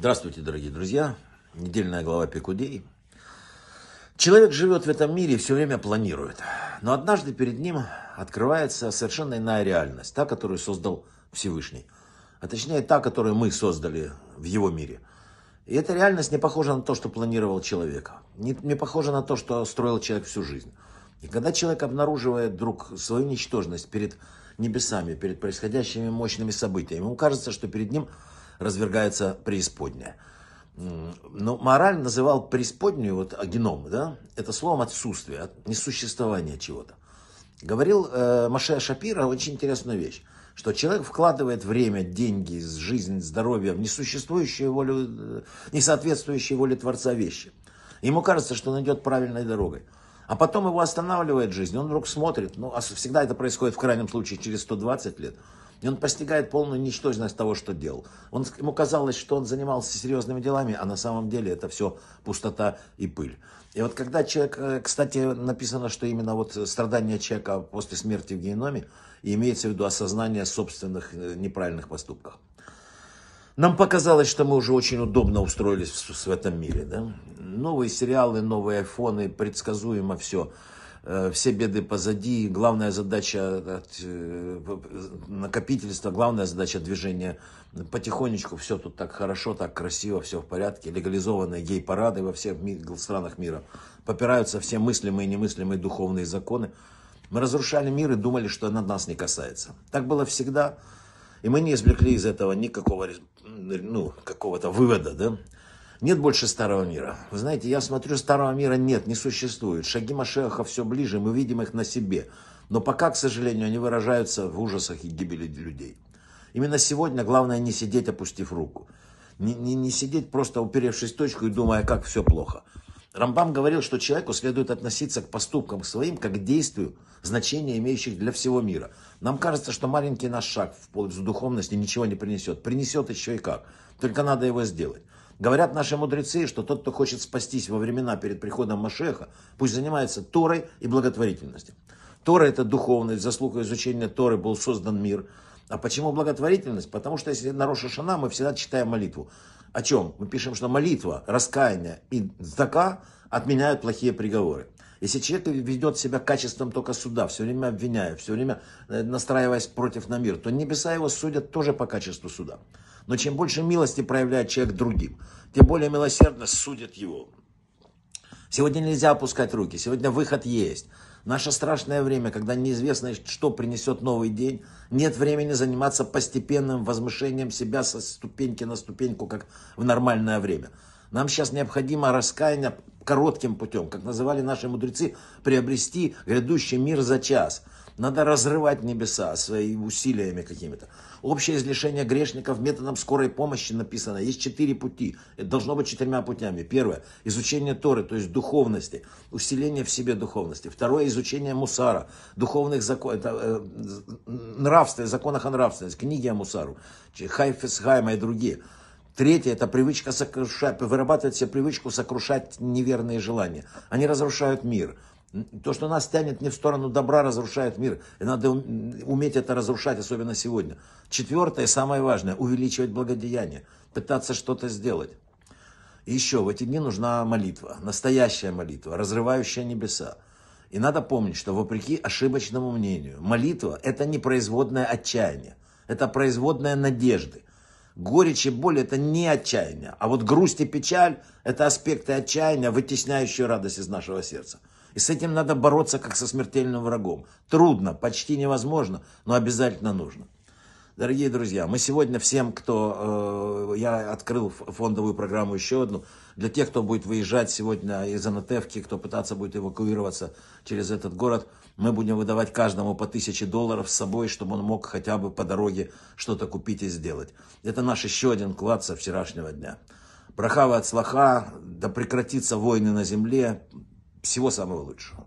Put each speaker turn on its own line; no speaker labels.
Здравствуйте, дорогие друзья. Недельная глава Пекудей. Человек живет в этом мире и все время планирует. Но однажды перед ним открывается совершенно иная реальность. Та, которую создал Всевышний. А точнее, та, которую мы создали в его мире. И эта реальность не похожа на то, что планировал человек. Не, не похожа на то, что строил человек всю жизнь. И когда человек обнаруживает вдруг свою ничтожность перед небесами, перед происходящими мощными событиями, ему кажется, что перед ним развергается преисподняя. Но мораль называл преисподнюю, вот а, геном, да, это словом отсутствие, от несуществования чего-то. Говорил э, Маше Шапира очень интересную вещь, что человек вкладывает время, деньги, жизнь, здоровье в несуществующую волю, э, несоответствующие воле Творца вещи. Ему кажется, что он идет правильной дорогой. А потом его останавливает жизнь, он вдруг смотрит, ну, а всегда это происходит в крайнем случае через 120 лет – и он постигает полную ничтожность того, что делал. Он, ему казалось, что он занимался серьезными делами, а на самом деле это все пустота и пыль. И вот когда человек, э, кстати, написано, что именно вот страдание человека после смерти в геноме, имеется в виду осознание собственных э, неправильных поступков. Нам показалось, что мы уже очень удобно устроились в, в этом мире. Да? Новые сериалы, новые айфоны, предсказуемо все. Э, все беды позади, главная задача э, накопительства, главная задача движения потихонечку, все тут так хорошо, так красиво, все в порядке, легализованные гей-парады во всех ми- странах мира, попираются все мыслимые и немыслимые духовные законы. Мы разрушали мир и думали, что она нас не касается. Так было всегда, и мы не извлекли из этого никакого, ну, какого-то вывода, да? Нет больше старого мира. Вы знаете, я смотрю, старого мира нет, не существует. Шаги Машеха все ближе, мы видим их на себе. Но пока, к сожалению, они выражаются в ужасах и гибели людей. Именно сегодня главное не сидеть, опустив руку. Не, не, не сидеть, просто уперевшись в точку и думая, как все плохо. Рамбам говорил, что человеку следует относиться к поступкам своим, как к действию, значения имеющих для всего мира. Нам кажется, что маленький наш шаг в пользу духовности ничего не принесет. Принесет еще и как. Только надо его сделать. Говорят наши мудрецы, что тот, кто хочет спастись во времена перед приходом Машеха, пусть занимается Торой и благотворительностью. Тора – это духовность, заслуга изучения Торы был создан мир. А почему благотворительность? Потому что если на Роша Шана мы всегда читаем молитву. О чем? Мы пишем, что молитва, раскаяние и здака отменяют плохие приговоры. Если человек ведет себя качеством только суда, все время обвиняя, все время э, настраиваясь против на мир, то небеса его судят тоже по качеству суда. Но чем больше милости проявляет человек другим, тем более милосердно судит его. Сегодня нельзя опускать руки, сегодня выход есть. Наше страшное время, когда неизвестно, что принесет новый день, нет времени заниматься постепенным возмышением себя со ступеньки на ступеньку, как в нормальное время. Нам сейчас необходимо раскаяние коротким путем, как называли наши мудрецы, приобрести грядущий мир за час – надо разрывать небеса своими усилиями какими-то. Общее излишение грешников методом скорой помощи написано. Есть четыре пути. Это должно быть четырьмя путями. Первое. Изучение Торы, то есть духовности. Усиление в себе духовности. Второе. Изучение Мусара. Духовных законов. Э, нравственности, законах о нравственности. Книги о Мусару. Хайфес Хайма и другие. Третье – это привычка сокрушать, вырабатывать себе привычку сокрушать неверные желания. Они разрушают мир. То, что нас тянет не в сторону добра, разрушает мир. И надо уметь это разрушать, особенно сегодня. Четвертое, самое важное, увеличивать благодеяние, пытаться что-то сделать. И еще в эти дни нужна молитва, настоящая молитва, разрывающая небеса. И надо помнить, что вопреки ошибочному мнению, молитва – это не производное отчаяние, это производное надежды. Горечь и боль – это не отчаяние, а вот грусть и печаль – это аспекты отчаяния, вытесняющие радость из нашего сердца. И с этим надо бороться, как со смертельным врагом. Трудно, почти невозможно, но обязательно нужно. Дорогие друзья, мы сегодня всем, кто... Э, я открыл фондовую программу еще одну. Для тех, кто будет выезжать сегодня из Анатевки, кто пытаться будет эвакуироваться через этот город, мы будем выдавать каждому по тысяче долларов с собой, чтобы он мог хотя бы по дороге что-то купить и сделать. Это наш еще один клад со вчерашнего дня. Брахава от слаха, да прекратится войны на земле, всего самого лучшего.